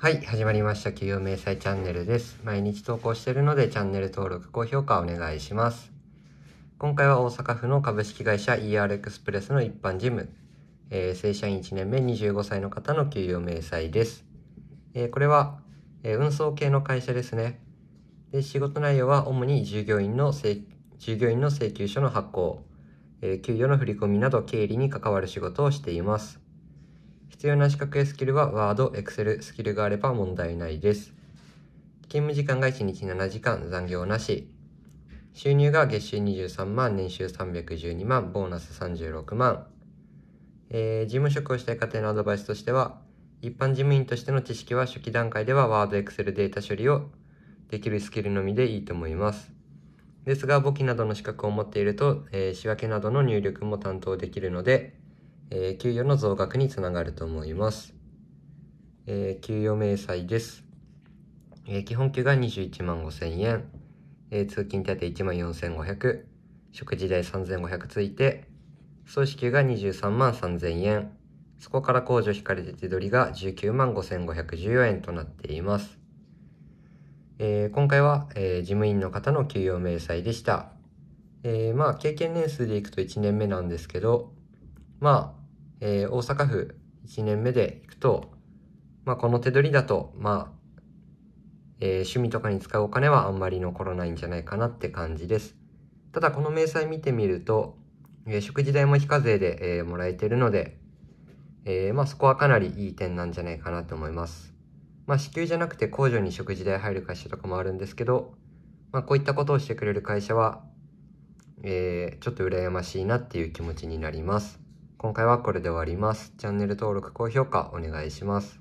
はい、始まりました。企業明細チャンネルです。毎日投稿しているので、チャンネル登録、高評価お願いします。今回は大阪府の株式会社 ER エクスプレスの一般事務、えー、正社員1年目25歳の方の給与明細です。えー、これは、えー、運送系の会社ですね。で仕事内容は主に従業員の請従業員の請求書の発行、え給与の振り込みなど経理に関わる仕事をしています。必要な資格やスキルはワード、エクセル、スキルがあれば問題ないです。勤務時間が1日7時間、残業なし。収入が月収23万、年収312万、ボーナス36万。えー、事務職をしたい家庭のアドバイスとしては、一般事務員としての知識は初期段階ではワード、エクセル、データ処理をできるスキルのみでいいと思います。ですが、簿記などの資格を持っていると、えー、仕分けなどの入力も担当できるので、えー、給与の増額につながると思います。えー、給与明細です。えー、基本給が21万5千円、えー、通勤手当1万4500、食事代3500ついて、総支給が23万3千円、そこから控除引かれて手取りが19万5514円となっています。えー、今回は、えー、事務員の方の給与明細でした。えー、まあ、経験年数でいくと1年目なんですけど、まあ、えー、大阪府1年目で行くと、まあ、この手取りだと、まあ、えー、趣味とかに使うお金はあんまり残らないんじゃないかなって感じです。ただこの明細見てみると、えー、食事代も非課税で、えー、もらえてるので、えー、まあそこはかなりいい点なんじゃないかなと思います。まあ支給じゃなくて控除に食事代入る会社とかもあるんですけど、まあこういったことをしてくれる会社は、えー、ちょっと羨ましいなっていう気持ちになります。今回はこれで終わります。チャンネル登録、高評価お願いします。